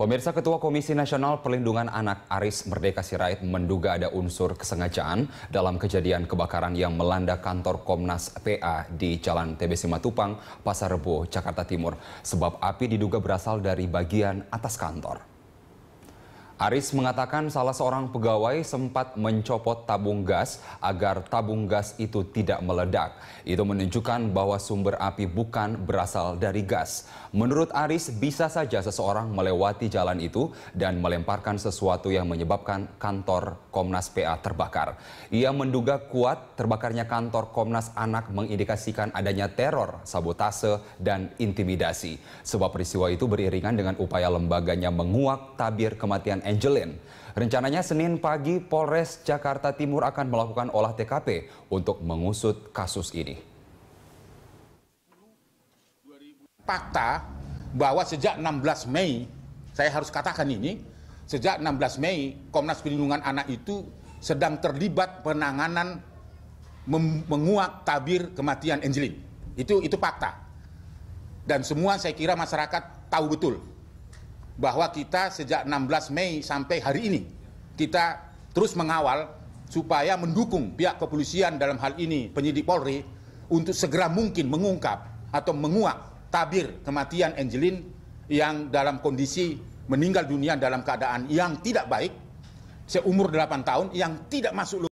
Pemirsa Ketua Komisi Nasional Perlindungan Anak Aris Merdeka Sirait menduga ada unsur kesengajaan dalam kejadian kebakaran yang melanda kantor Komnas PA di Jalan TB Simatupang, Pasar Rebo, Jakarta Timur. Sebab api diduga berasal dari bagian atas kantor. Aris mengatakan salah seorang pegawai sempat mencopot tabung gas agar tabung gas itu tidak meledak. Itu menunjukkan bahwa sumber api bukan berasal dari gas. Menurut Aris, bisa saja seseorang melewati jalan itu dan melemparkan sesuatu yang menyebabkan kantor Komnas PA terbakar. Ia menduga kuat terbakarnya kantor Komnas Anak mengindikasikan adanya teror, sabotase, dan intimidasi. Sebab peristiwa itu beriringan dengan upaya lembaganya menguak tabir kematian Angelin. Rencananya Senin pagi Polres Jakarta Timur akan melakukan olah TKP untuk mengusut kasus ini. Fakta bahwa sejak 16 Mei, saya harus katakan ini, sejak 16 Mei Komnas Perlindungan Anak itu sedang terlibat penanganan menguak tabir kematian Angelin. Itu itu fakta. Dan semua saya kira masyarakat tahu betul bahwa kita sejak 16 Mei sampai hari ini kita terus mengawal supaya mendukung pihak kepolisian dalam hal ini penyidik Polri untuk segera mungkin mengungkap atau menguak tabir kematian Angelin yang dalam kondisi meninggal dunia dalam keadaan yang tidak baik seumur 8 tahun yang tidak masuk